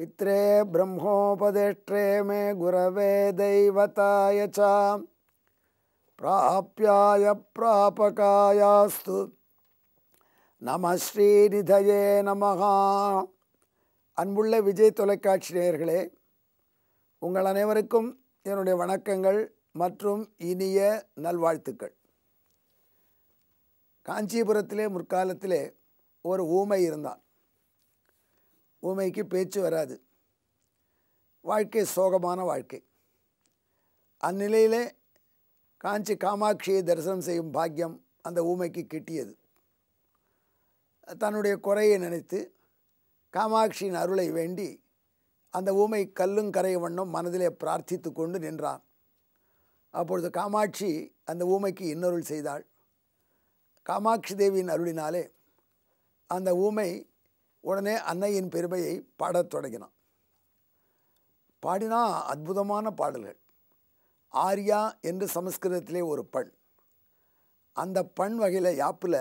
பித்ரே ब्रह्मोपदेष्ट्रे மே குரவே दैवताय च प्राप्याय நம ஸ்ரீநிதயே நமகா அன்புள்ள விஜய் தொலைக்காட்சி நேயர்களே உங்கள் அனைவருக்கும் என்னுடைய வணக்கங்கள் மற்றும் இனிய நல்வாழ்த்துக்கள் காஞ்சிபுரத்திலே முற்காலத்திலே ஒரு ஊமை இருந்தான் ஊமைக்கு பேச்சு வராது வாழ்க்கை சோகமான வாழ்க்கை அந்நிலையிலே காஞ்சி காமாட்சியை தரிசனம் செய்யும் பாக்கியம் அந்த ஊமைக்கு கிட்டியது தன்னுடைய குறையை நினைத்து காமாட்சியின் அருளை வேண்டி அந்த ஊமை கல்லும் கரைய வண்ணம் மனதிலே பிரார்த்தித்து கொண்டு நின்றான் அப்பொழுது காமாட்சி அந்த ஊமைக்கு இன்னொருள் செய்தாள் காமாட்சி தேவியின் அருளினாலே அந்த ஊமை உடனே அன்னையின் பெருமையை பாடத் தொடங்கினான் பாடினா அற்புதமான பாடல்கள் ஆர்யா என்று சமஸ்கிருதத்திலே ஒரு பண் அந்த பண் வகையில் யாப்பில்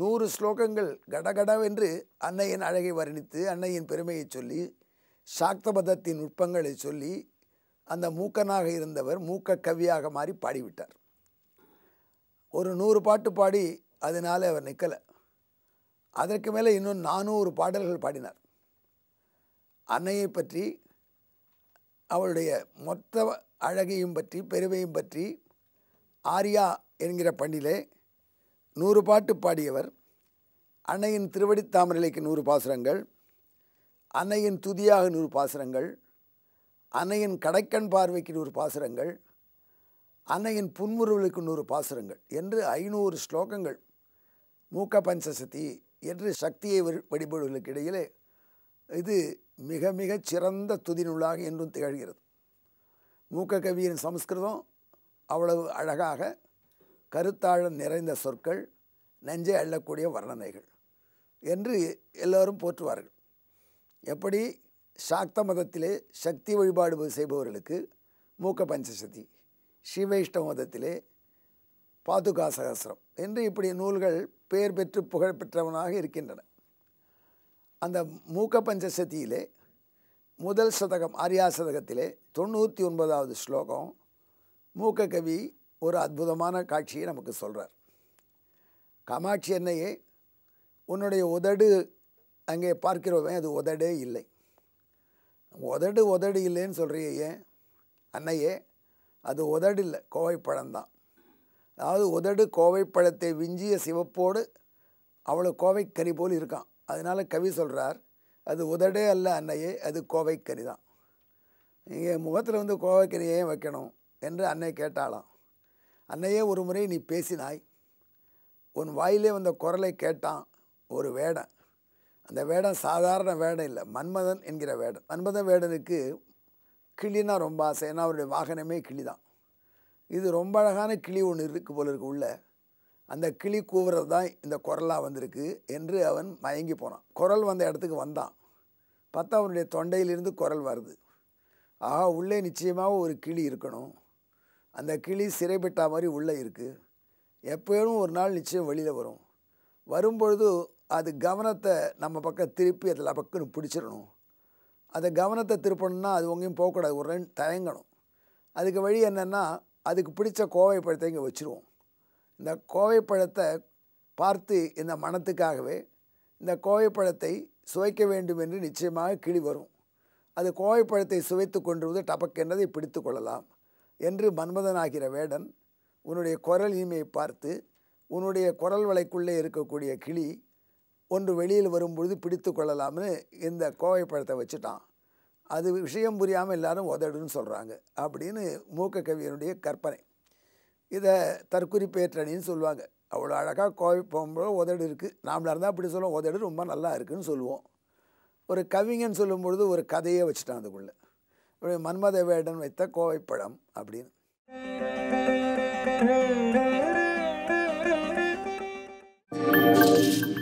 நூறு ஸ்லோகங்கள் கடகடவென்று அன்னையின் அழகை வர்ணித்து அன்னையின் பெருமையை சொல்லி சாக்தபதத்தின் நுட்பங்களை சொல்லி அந்த மூக்கனாக இருந்தவர் மூக்க கவியாக மாறி பாடிவிட்டார் ஒரு நூறு பாட்டு பாடி அதனால் அவர் நிற்கலை அதற்கு மேலே இன்னும் நானூறு பாடல்கள் பாடினார் அன்னையை பற்றி அவளுடைய மொத்த அழகையும் பற்றி பெருமையும் பற்றி ஆர்யா என்கிற பண்டிலே நூறு பாட்டு பாடியவர் அன்னையின் திருவடி தாமரலைக்கு நூறு பாசுரங்கள் அன்னையின் துதியாக நூறு பாசுரங்கள் அன்னையின் கடைக்கண் பார்வைக்கு நூறு பாசுரங்கள் அன்னையின் புன்முறுவலுக்கு நூறு பாசுரங்கள் என்று ஐநூறு ஸ்லோகங்கள் மூக்க பஞ்சசதி என்று சக்தியை வழிபடுவதற்கு இடையிலே இது மிக மிக சிறந்த துதி நூலாக என்றும் திகழ்கிறது மூக்க கவியின் சமஸ்கிருதம் அவ்வளவு அழகாக கருத்தாழம் நிறைந்த சொற்கள் நெஞ்சை அள்ளக்கூடிய வர்ணனைகள் என்று எல்லோரும் போற்றுவார்கள் எப்படி சாக்த மதத்திலே சக்தி வழிபாடு செய்பவர்களுக்கு மூக்க பஞ்சசதி ஸ்ரீவைஷ்ட மதத்திலே பாதுகா சகசிரம் என்று இப்படி நூல்கள் பெயர் பெற்று புகழ்பெற்றவனாக இருக்கின்றன அந்த மூக்க பஞ்சசதியிலே முதல் சதகம் ஆரியா சதகத்திலே தொண்ணூற்றி ஒன்பதாவது ஸ்லோகம் மூக்க கவி ஒரு அற்புதமான காட்சியை நமக்கு சொல்கிறார் காமாட்சி என்னையே உன்னுடைய உதடு அங்கே பார்க்கிறோமே அது உதடே இல்லை உதடு உதடு இல்லைன்னு சொல்கிறீ ஏன் அன்னையே அது உதடு இல்லை கோவைப்பழம்தான் அதாவது உதடு கோவை பழத்தை விஞ்சிய சிவப்போடு அவ்வளோ கோவை கறி போல் இருக்கான் அதனால் கவி சொல்கிறார் அது உதடே அல்ல அன்னையே அது கோவைக்கறி தான் நீங்கள் முகத்தில் வந்து கோவைக்கறி ஏன் வைக்கணும் என்று அன்னை கேட்டாலாம் அன்னையே ஒரு முறை நீ பேசினாய் உன் வாயிலே வந்த குரலை கேட்டான் ஒரு வேடன் அந்த வேடம் சாதாரண வேடம் இல்லை மன்மதன் என்கிற வேடம் மன்மதன் வேடனுக்கு கிளினா ரொம்ப ஆசை ஏன்னா அவருடைய வாகனமே கிளி தான் இது ரொம்ப அழகான கிளி ஒன்று இருக்குது போல இருக்கு உள்ள அந்த கிளி கூவுறது தான் இந்த குரலாக வந்திருக்கு என்று அவன் மயங்கி போனான் குரல் வந்த இடத்துக்கு வந்தான் பார்த்தா அவனுடைய தொண்டையிலிருந்து குரல் வருது ஆகா உள்ளே நிச்சயமாக ஒரு கிளி இருக்கணும் அந்த கிளி சிறைப்பட்டா மாதிரி உள்ளே இருக்குது எப்போயும் ஒரு நாள் நிச்சயம் வெளியில் வரும் வரும்பொழுது அது கவனத்தை நம்ம பக்கம் திருப்பி அதில் பக்கம் பிடிச்சிடணும் அதை கவனத்தை திருப்பணும்னா அது ஒங்கேயும் போகக்கூடாது ஒரு ரெண்டு தயங்கணும் அதுக்கு வழி என்னென்னா அதுக்கு பிடிச்ச கோவை பழத்தை இங்கே வச்சுருவோம் இந்த கோவை பழத்தை பார்த்து இந்த மனத்துக்காகவே இந்த கோவை பழத்தை சுவைக்க வேண்டும் என்று நிச்சயமாக கிளி வரும் அது கோவை பழத்தை சுவைத்து கொண்டுவது டபக்கென்றதை பிடித்து கொள்ளலாம் என்று மன்மதனாகிற வேடன் உன்னுடைய குரல் இனிமையை பார்த்து உன்னுடைய குரல் வலைக்குள்ளே இருக்கக்கூடிய கிளி ஒன்று வெளியில் வரும்பொழுது பிடித்து கொள்ளலாம்னு இந்த கோவை பழத்தை வச்சுட்டான் அது விஷயம் புரியாமல் எல்லாரும் உதடுன்னு சொல்கிறாங்க அப்படின்னு மூக்க கவியனுடைய கற்பனை இதை தற்குறிப்பேற்றணின்னு சொல்லுவாங்க அவ்வளோ அழகாக கோவை போகும்போது உதடு இருக்குது நாமளாக இருந்தால் அப்படி சொல்லுவோம் உதடு ரொம்ப நல்லா இருக்குதுன்னு சொல்லுவோம் ஒரு கவிஞன் சொல்லும்பொழுது ஒரு கதையை வச்சுட்டான் அதுக்குள்ளே இப்படி மன்மத வேடன் வைத்த கோவைப்படம் அப்படின்னு